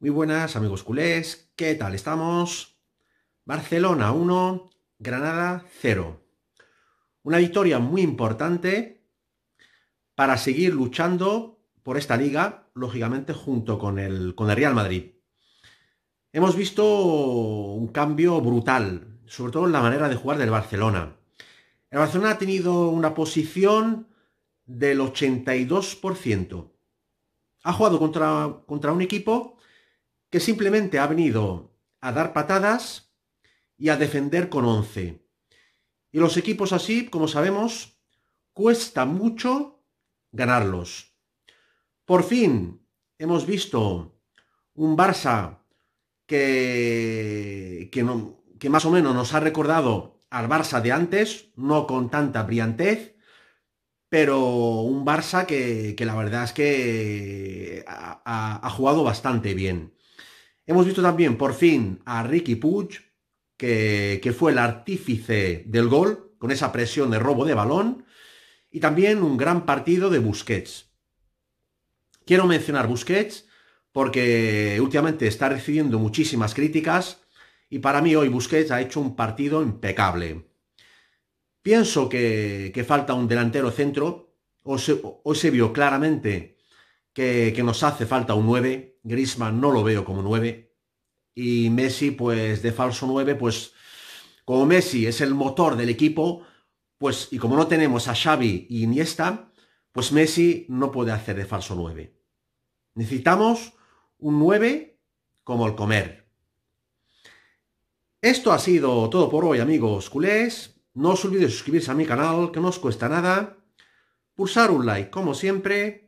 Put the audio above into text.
Muy buenas amigos culés, ¿qué tal estamos? Barcelona 1, Granada 0. Una victoria muy importante para seguir luchando por esta liga, lógicamente junto con el, con el Real Madrid. Hemos visto un cambio brutal, sobre todo en la manera de jugar del Barcelona. El Barcelona ha tenido una posición del 82%. Ha jugado contra, contra un equipo que simplemente ha venido a dar patadas y a defender con 11. Y los equipos así, como sabemos, cuesta mucho ganarlos. Por fin hemos visto un Barça que, que, más o menos nos ha recordado al Barça de antes, no con tanta brillantez, pero un Barça que, la verdad es que ha jugado bastante bien. Hemos visto también por fin a Ricky Puig, que, fue el artífice del gol, con esa presión de robo de balón, y también un gran partido de Busquets. Quiero mencionar Busquets porque últimamente está recibiendo muchísimas críticas y para mí hoy Busquets ha hecho un partido impecable. Pienso que, falta un delantero centro. Hoy se, vio claramente que, que, nos hace falta un 9. Griezmann no lo veo como 9 y Messi pues de falso 9 pues como Messi es el motor del equipo pues y como no tenemos a Xavi y Iniesta pues Messi no puede hacer de falso 9. Necesitamos un 9 como el comer. Esto ha sido todo por hoy amigos culés. No os olvidéis suscribirse a mi canal que no os cuesta nada. Pulsar un like como siempre